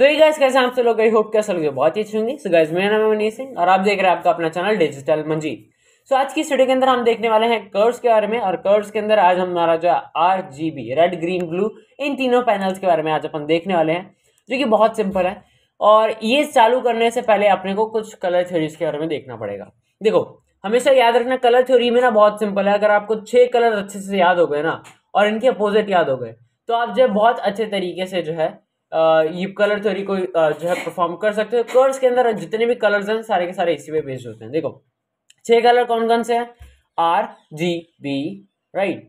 सो ये गाइस कैसे आप लोग आई होप कैसे लोग बहुत ही अच्छे होंगे सो गाइस मेरा नाम है मनीष सिंह और आप देख रहे हैं आपका अपना चैनल डिजिटल मंजी सो so, आज की स्टडी के अंदर हम देखने वाले हैं कर्व्स के बारे में और कर्व्स के अंदर आज हमारा जो R G B red green blue इन तीनों पैनल्स के बारे में आज अपन देखने वाले हैं जो कि बहुत सिंपल है और ये चालू करने से पहले अपने को कुछ कलर थ्योरीज के बारे में देखना पड़ेगा देखो हमेशा याद रखना कलर थ्योरी में ना बहुत सिंपल है अगर आपको छः कलर अच्छे से याद हो गए ना और इनके अपोजिट याद हो गए तो आप जो बहुत अच्छे तरीके से जो है यू कलर थ्योरी को जो है परफॉर्म कर सकते हो कर्स के अंदर जितने भी कलर्स हैं सारे के सारे इसी पे बेस्ड होते हैं देखो छह कलर कौन कौन से हैं आर जी बी राइट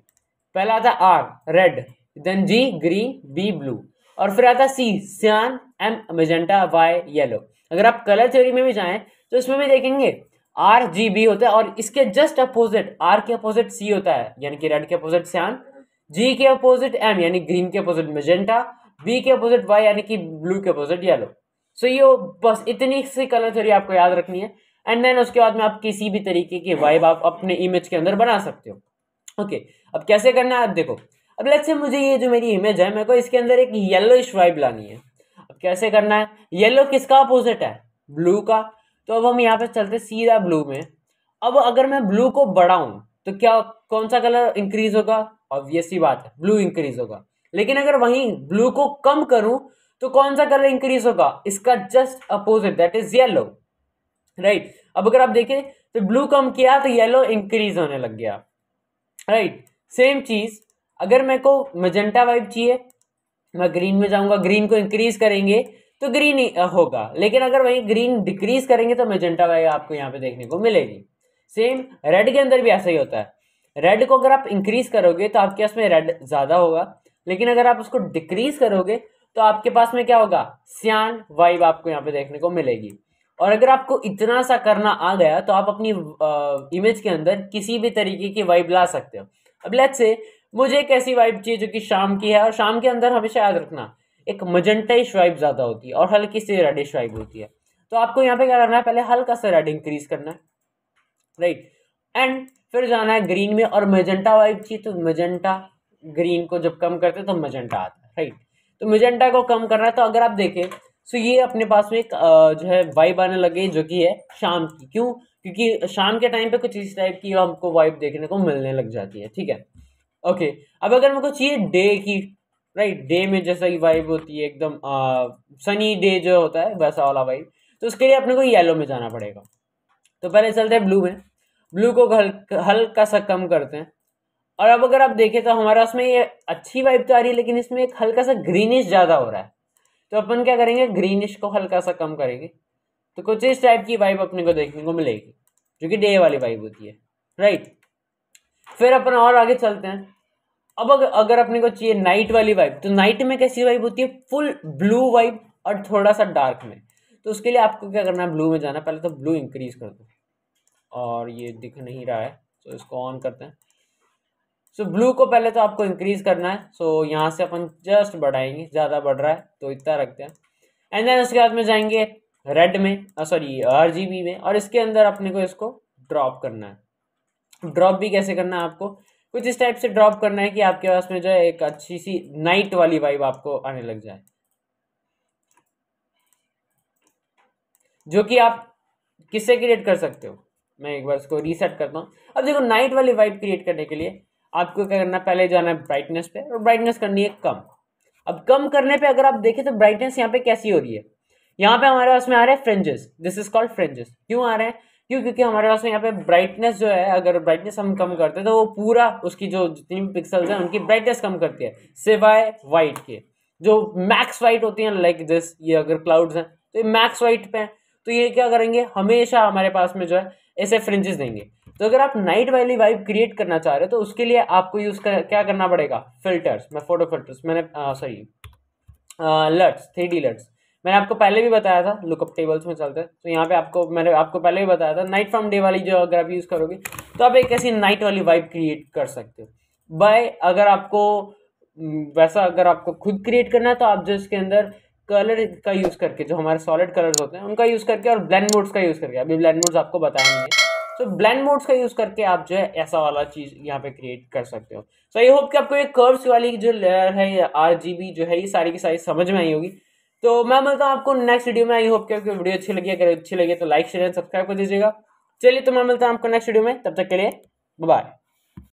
पहला आता R red then G green B blue और फिर आता सी सियान एम मेजेंटा वाई येलो अगर आप कलर थ्योरी में भी जाएं तो इसमें भी देखेंगे आर जी बी होता है और इसके जस्ट अपोजिट आर के अपोजिट सी होता है यानी कि रेड के अपोजिट सियान जी के अपोजिट एम यानी ग्रीन के अपोजिट मेजेंटा बी के अपोजिट वाई यानी कि ब्लू के अपोजिट येलो सो ये बस इतनी सी कलर थ्योरी आपको याद रखनी है एंड देन उसके बाद में आप किसी भी तरीके की वाइब आप अपने इमेज के अंदर बना सकते हो ओके okay, अब कैसे करना है आप देखो अब लेट्स से मुझे ये जो मेरी इमेज है मेरे को इसके अंदर एक येलो वाइब लानी है अब कैसे करना है येलो किसका अपोजिट है ब्लू का तो अब हम यहाँ पे चलते सीधा ब्लू में अब अगर मैं ब्लू को बढ़ाऊँ तो क्या कौन सा कलर इंक्रीज होगा ऑब्वियसली बात है ब्लू इंक्रीज होगा लेकिन अगर वहीं ब्लू को कम करूं तो कौन सा कलर इंक्रीज होगा इसका just opposite that is yellow right अब अगर आप देखें तो ब्लू कम किया तो येलो इंक्रीज होने लग गया राइट सेम चीज अगर मेरे को मजेंटा वाइब चाहिए मैं ग्रीन में जाऊंगा ग्रीन को इंक्रीज करेंगे तो ग्रीन होगा लेकिन अगर वहीं ग्रीन डिक्रीज करेंगे तो मजेंटा वाइब आपको यहाँ पे देखने को मिलेगी सेम रेड के अंदर भी ऐसा ही होता है रेड को अगर आप इंक्रीज करोगे तो आपके पास में रेड ज़्यादा होगा लेकिन अगर आप उसको डिक्रीज करोगे तो आपके पास में क्या होगा सियान वाइब आपको यहाँ पे देखने को मिलेगी और अगर आपको इतना सा करना आ गया तो आप अपनी इमेज के अंदर किसी भी तरीके की वाइब ला सकते हो अब लेट से मुझे एक ऐसी वाइब चाहिए जो कि शाम की है और शाम के अंदर हमेशा याद रखना एक मजंटाइश वाइब ज़्यादा होती है और हल्की सी रेडिश वाइब होती है तो आपको यहाँ पे क्या करना है पहले हल्का सा रेड इंक्रीज करना है राइट एंड फिर जाना है ग्रीन में और मजेंटा वाइब चाहिए तो मजेंटा ग्रीन को जब कम करते हैं तो मजेंटा आता है राइट तो मजेंटा को कम करना है तो अगर आप देखें तो ये अपने पास में एक जो है वाइब आने लगे जो कि है शाम की क्यों क्योंकि शाम के टाइम पे कुछ इस टाइप की हमको वाइब देखने को मिलने लग जाती है ठीक है ओके अब अगर मेरे को चाहिए डे की राइट डे में जैसा ही वाइब होती है एकदम सनी डे जो होता है वैसा वाला वाइब तो उसके लिए अपने को येलो में जाना पड़ेगा तो पहले चलते हैं ब्लू में ब्लू को हल्का सा कम करते हैं और अब अगर आप देखें तो हमारा उसमें ये अच्छी वाइब तो आ रही है लेकिन इसमें एक हल्का सा ग्रीनिश ज़्यादा हो रहा है तो अपन क्या करेंगे ग्रीनिश को हल्का सा कम करेंगे तो कुछ इस टाइप की वाइब अपने को देखने को मिलेगी जो कि डे वाली वाइब होती है राइट फिर अपन और आगे चलते हैं अब अगर अगर अपने को चाहिए नाइट वाली वाइब तो नाइट में कैसी वाइब होती है फुल ब्लू वाइब और थोड़ा सा डार्क में तो उसके लिए आपको क्या करना है ब्लू में जाना पहले तो ब्लू इंक्रीज कर दो और ये दिख नहीं रहा है तो इसको ऑन करते हैं सो ब्लू को पहले तो आपको इंक्रीज करना है सो यहाँ से अपन जस्ट बढ़ाएंगे ज़्यादा बढ़ रहा है तो इतना रखते हैं एंड देन उसके बाद में जाएंगे रेड में सॉरी आर में और इसके अंदर अपने को इसको ड्रॉप करना है ड्रॉप भी कैसे करना है आपको कुछ इस टाइप से ड्रॉप करना है कि आपके पास में जो है एक अच्छी सी नाइट वाली वाइब आपको आने लग जाए जो कि आप किससे क्रिएट कर सकते हो मैं एक बार इसको रीसेट करता हूँ अब देखो नाइट वाली वाइब क्रिएट करने के लिए आपको क्या करना पहले जाना है ब्राइटनेस पे और ब्राइटनेस करनी है कम अब कम करने पे अगर आप देखें तो ब्राइटनेस यहाँ पे कैसी हो रही है यहाँ पे हमारे पास में आ रहे हैं fringes this is called fringes क्यों आ रहे हैं क्यों क्योंकि हमारे पास में यहाँ पे ब्राइटनेस जो है अगर ब्राइटनेस हम कम करते हैं तो वो पूरा उसकी जो जितनी भी पिक्सल्स हैं उनकी ब्राइटनेस कम करती है सिवाय वाइट के जो मैक्स वाइट होती हैं लाइक दिस ये अगर क्लाउड्स हैं तो ये मैक्स वाइट पे हैं तो ये क्या करेंगे हमेशा हमारे पास में जो है ऐसे फ्रिंजेस देंगे तो अगर आप नाइट वाली वाइब क्रिएट करना चाह रहे हो तो उसके लिए आपको यूज़ कर, क्या करना पड़ेगा फिल्टर्स मैं फोटो फिल्टर्स मैंने sorry LUTs three D LUTs मैंने आपको पहले भी बताया था लुकअप टेबल्स में चलते हैं तो यहाँ पे आपको मैंने आपको पहले भी बताया था नाइट फ्रॉम डे वाली जो अगर आप यूज़ करोगे तो आप एक ऐसी नाइट वाली वाइब क्रिएट कर सकते हो बाय अगर आपको वैसा अगर आपको खुद क्रिएट करना है तो आप जो इसके अंदर कलर का यूज़ करके जो हमारे सॉलिड कलर्स होते हैं उनका यूज़ करके और ब्लैंड मोड्स का यूज़ करके अभी ब्लैंड मोड्स आपको बताएंगे तो ब्लेंड मोड्स का यूज करके आप जो है ऐसा वाला चीज यहाँ पे क्रिएट कर सकते हो सो आई होप कि आपको ये कर्व्स वाली जो लेयर है आर जो है ये सारी की सारी समझ में आई होगी तो मैं मिलता हूँ आपको नेक्स्ट वीडियो में आई होप कि आपको वीडियो अच्छी लगी अगर अच्छी लगी तो लाइक शेयर एंड सब्सक्राइब कर दीजिएगा चलिए तो मैं मिलता हूँ आपको नेक्स्ट वीडियो में तब तक के लिए बाय